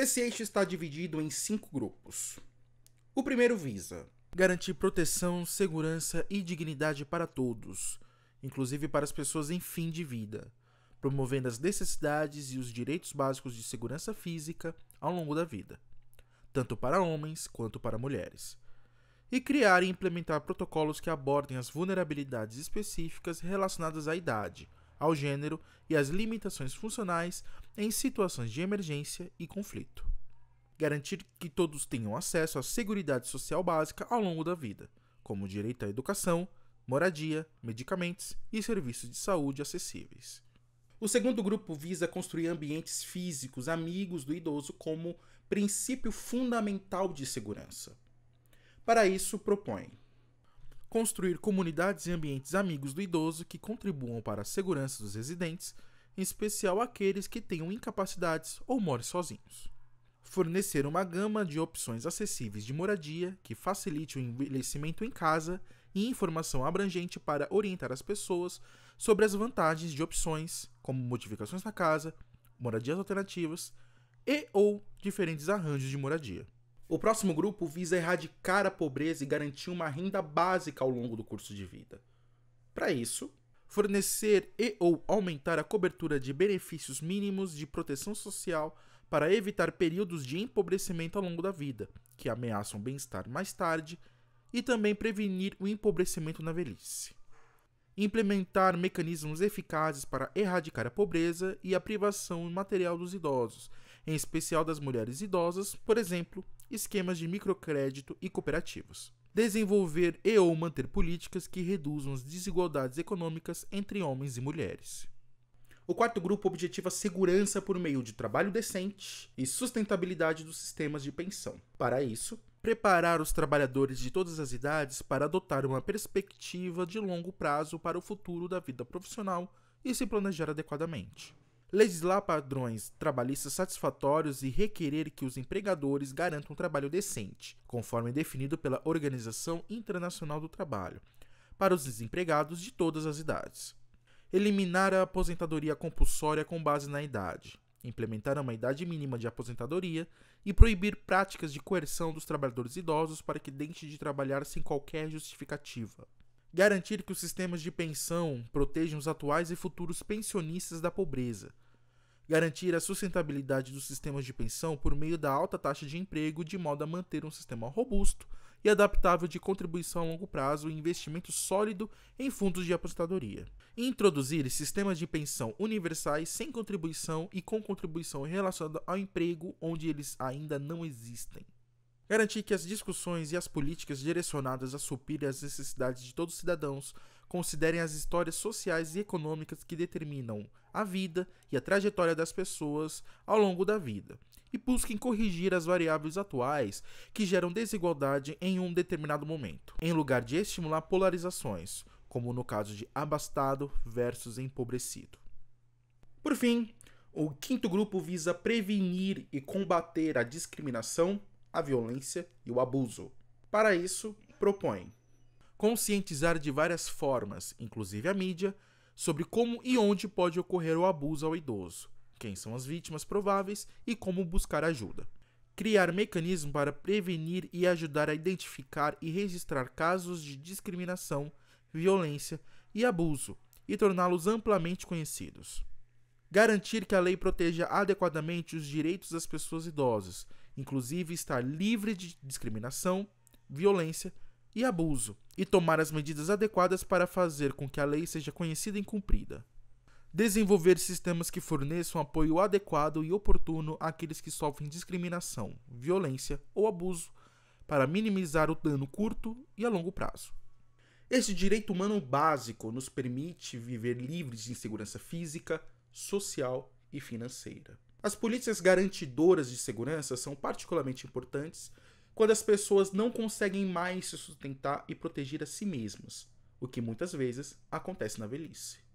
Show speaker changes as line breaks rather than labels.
Esse eixo está dividido em cinco grupos. O primeiro visa garantir proteção, segurança e dignidade para todos, inclusive para as pessoas em fim de vida, promovendo as necessidades e os direitos básicos de segurança física ao longo da vida, tanto para homens quanto para mulheres, e criar e implementar protocolos que abordem as vulnerabilidades específicas relacionadas à idade, ao gênero e às limitações funcionais em situações de emergência e conflito. Garantir que todos tenham acesso à segurança Social básica ao longo da vida, como direito à educação, moradia, medicamentos e serviços de saúde acessíveis. O segundo grupo visa construir ambientes físicos amigos do idoso como princípio fundamental de segurança. Para isso, propõe construir comunidades e ambientes amigos do idoso que contribuam para a segurança dos residentes, em especial aqueles que tenham incapacidades ou moram sozinhos. Fornecer uma gama de opções acessíveis de moradia que facilite o envelhecimento em casa e informação abrangente para orientar as pessoas sobre as vantagens de opções, como modificações na casa, moradias alternativas e ou diferentes arranjos de moradia. O próximo grupo visa erradicar a pobreza e garantir uma renda básica ao longo do curso de vida. Para isso, fornecer e ou aumentar a cobertura de benefícios mínimos de proteção social para evitar períodos de empobrecimento ao longo da vida, que ameaçam o bem-estar mais tarde, e também prevenir o empobrecimento na velhice. Implementar mecanismos eficazes para erradicar a pobreza e a privação material dos idosos, em especial das mulheres idosas, por exemplo, esquemas de microcrédito e cooperativos. Desenvolver e ou manter políticas que reduzam as desigualdades econômicas entre homens e mulheres. O quarto grupo objetiva segurança por meio de trabalho decente e sustentabilidade dos sistemas de pensão. Para isso, preparar os trabalhadores de todas as idades para adotar uma perspectiva de longo prazo para o futuro da vida profissional e se planejar adequadamente legislar padrões trabalhistas satisfatórios e requerer que os empregadores garantam um trabalho decente, conforme definido pela Organização Internacional do Trabalho, para os desempregados de todas as idades. Eliminar a aposentadoria compulsória com base na idade, implementar uma idade mínima de aposentadoria e proibir práticas de coerção dos trabalhadores idosos para que deixem de trabalhar sem qualquer justificativa garantir que os sistemas de pensão protejam os atuais e futuros pensionistas da pobreza, garantir a sustentabilidade dos sistemas de pensão por meio da alta taxa de emprego, de modo a manter um sistema robusto e adaptável de contribuição a longo prazo e investimento sólido em fundos de aposentadoria. Introduzir sistemas de pensão universais sem contribuição e com contribuição relacionada ao emprego onde eles ainda não existem. Garantir que as discussões e as políticas direcionadas a suprir as necessidades de todos os cidadãos considerem as histórias sociais e econômicas que determinam a vida e a trajetória das pessoas ao longo da vida, e busquem corrigir as variáveis atuais que geram desigualdade em um determinado momento, em lugar de estimular polarizações, como no caso de abastado versus empobrecido. Por fim, o quinto grupo visa prevenir e combater a discriminação a violência e o abuso. Para isso, propõe conscientizar de várias formas, inclusive a mídia, sobre como e onde pode ocorrer o abuso ao idoso, quem são as vítimas prováveis e como buscar ajuda. Criar mecanismos para prevenir e ajudar a identificar e registrar casos de discriminação, violência e abuso e torná-los amplamente conhecidos garantir que a lei proteja adequadamente os direitos das pessoas idosas, inclusive estar livre de discriminação, violência e abuso, e tomar as medidas adequadas para fazer com que a lei seja conhecida e cumprida. Desenvolver sistemas que forneçam apoio adequado e oportuno àqueles que sofrem discriminação, violência ou abuso, para minimizar o dano curto e a longo prazo. Esse direito humano básico nos permite viver livres de insegurança física, social e financeira. As polícias garantidoras de segurança são particularmente importantes quando as pessoas não conseguem mais se sustentar e proteger a si mesmas, o que muitas vezes acontece na velhice.